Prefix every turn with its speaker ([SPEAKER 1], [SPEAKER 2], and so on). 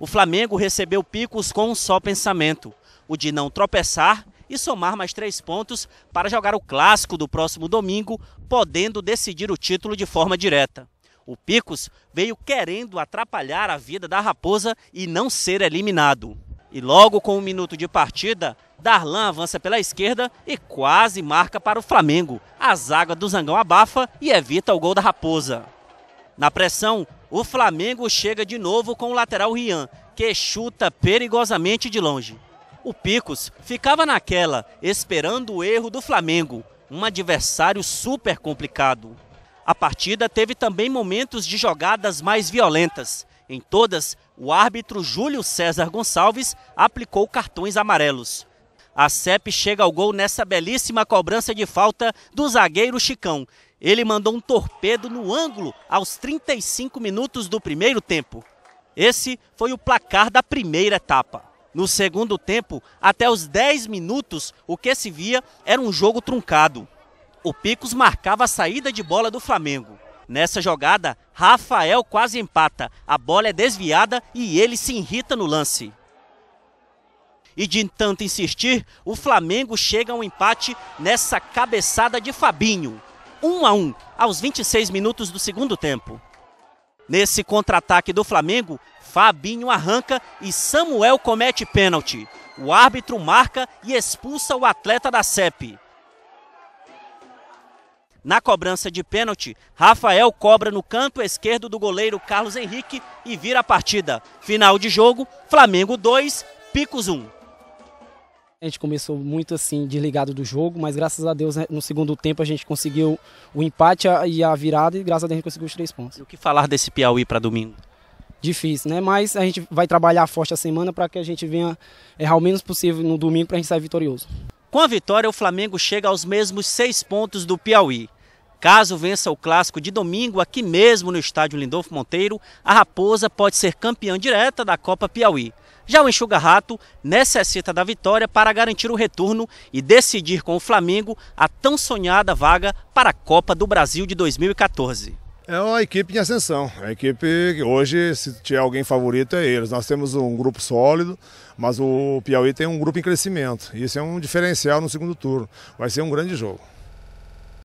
[SPEAKER 1] O Flamengo recebeu picos com um só pensamento: o de não tropeçar e somar mais três pontos para jogar o clássico do próximo domingo, podendo decidir o título de forma direta. O Picos veio querendo atrapalhar a vida da Raposa e não ser eliminado. E logo com um minuto de partida, Darlan avança pela esquerda e quase marca para o Flamengo. A zaga do Zangão abafa e evita o gol da Raposa. Na pressão, o Flamengo chega de novo com o lateral Rian, que chuta perigosamente de longe. O Picos ficava naquela, esperando o erro do Flamengo, um adversário super complicado. A partida teve também momentos de jogadas mais violentas. Em todas, o árbitro Júlio César Gonçalves aplicou cartões amarelos. A CEP chega ao gol nessa belíssima cobrança de falta do zagueiro Chicão. Ele mandou um torpedo no ângulo aos 35 minutos do primeiro tempo. Esse foi o placar da primeira etapa. No segundo tempo, até os 10 minutos, o que se via era um jogo truncado. O Picos marcava a saída de bola do Flamengo. Nessa jogada, Rafael quase empata. A bola é desviada e ele se irrita no lance. E de tanto insistir, o Flamengo chega a um empate nessa cabeçada de Fabinho. 1 a 1 aos 26 minutos do segundo tempo. Nesse contra-ataque do Flamengo, Fabinho arranca e Samuel comete pênalti. O árbitro marca e expulsa o atleta da CEP. Na cobrança de pênalti, Rafael cobra no canto esquerdo do goleiro Carlos Henrique e vira a partida. Final de jogo: Flamengo 2, Picos 1.
[SPEAKER 2] A gente começou muito assim, desligado do jogo, mas graças a Deus né, no segundo tempo a gente conseguiu o empate e a virada e graças a Deus a gente conseguiu os três pontos. E o que
[SPEAKER 1] falar desse Piauí para domingo?
[SPEAKER 2] Difícil, né? Mas a gente vai trabalhar forte a semana para que a gente venha errar é, o menos possível no domingo para a gente sair vitorioso.
[SPEAKER 1] Com a vitória, o Flamengo chega aos mesmos seis pontos do Piauí. Caso vença o clássico de domingo, aqui mesmo no estádio Lindolfo Monteiro, a Raposa pode ser campeã direta da Copa Piauí. Já o Enxuga Rato necessita da vitória para garantir o retorno e decidir com o Flamengo a tão sonhada vaga para a Copa do Brasil de 2014.
[SPEAKER 2] É uma equipe em ascensão. É a equipe que hoje, se tiver alguém favorito, é eles. Nós temos um grupo sólido, mas o Piauí tem um grupo em crescimento. Isso é um diferencial no segundo turno. Vai ser um grande jogo.